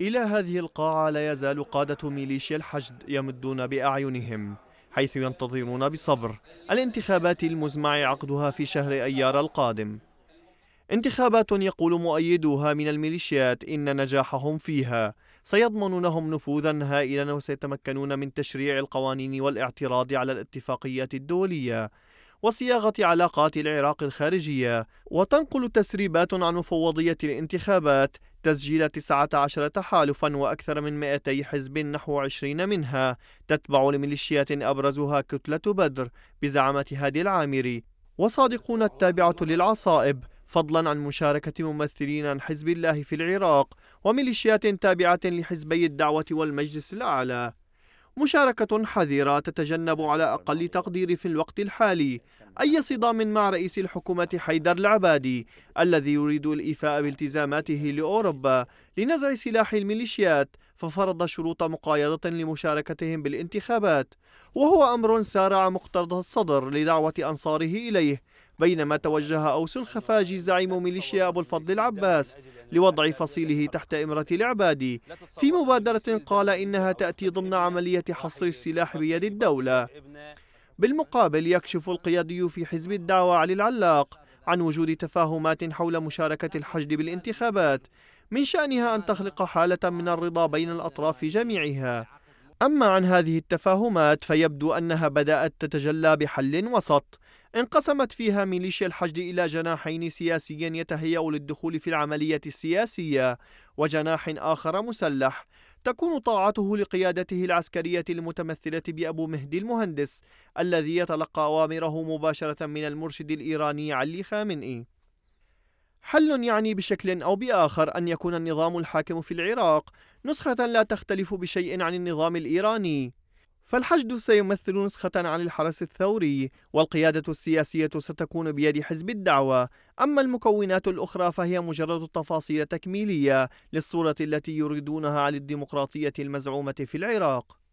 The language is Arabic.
إلى هذه القاعة لا يزال قادة ميليشيا الحشد يمدون بأعينهم حيث ينتظرون بصبر الانتخابات المزمع عقدها في شهر أيار القادم انتخابات يقول مؤيدوها من الميليشيات إن نجاحهم فيها سيضمن لهم نفوذا هائلا وسيتمكنون من تشريع القوانين والاعتراض على الاتفاقيات الدولية وصياغة علاقات العراق الخارجية وتنقل تسريبات عن مفوضية الانتخابات تسجيل 19 تحالفا وأكثر من 200 حزب نحو 20 منها تتبع لميليشيات أبرزها كتلة بدر بزعامة هادي العامري وصادقون التابعة للعصائب فضلا عن مشاركة ممثلين عن حزب الله في العراق وميليشيات تابعة لحزبي الدعوة والمجلس الأعلى مشاركة حذرة تتجنب على أقل تقدير في الوقت الحالي أي صدام مع رئيس الحكومة حيدر العبادي الذي يريد الإيفاء بالتزاماته لأوروبا لنزع سلاح الميليشيات ففرض شروط مقايضة لمشاركتهم بالانتخابات وهو أمر سارع مقترض الصدر لدعوة أنصاره إليه بينما توجه أوس الخفاجي زعيم ميليشيا أبو الفضل العباس لوضع فصيله تحت إمرة العبادي في مبادرة قال إنها تأتي ضمن عملية حصر السلاح بيد الدولة بالمقابل يكشف القيادي في حزب الدعوة علي العلاق عن وجود تفاهمات حول مشاركة الحشد بالانتخابات من شأنها أن تخلق حالة من الرضا بين الأطراف جميعها أما عن هذه التفاهمات فيبدو أنها بدأت تتجلى بحل وسط انقسمت فيها ميليشيا الحشد إلى جناحين سياسيا يتهيأ للدخول في العملية السياسية وجناح آخر مسلح تكون طاعته لقيادته العسكرية المتمثلة بأبو مهدي المهندس الذي يتلقى أوامره مباشرة من المرشد الإيراني علي خامنئي حل يعني بشكل أو بآخر أن يكون النظام الحاكم في العراق نسخة لا تختلف بشيء عن النظام الإيراني فالحشد سيمثل نسخة عن الحرس الثوري والقيادة السياسية ستكون بيد حزب الدعوة أما المكونات الأخرى فهي مجرد تفاصيل تكميلية للصورة التي يريدونها الديمقراطية المزعومة في العراق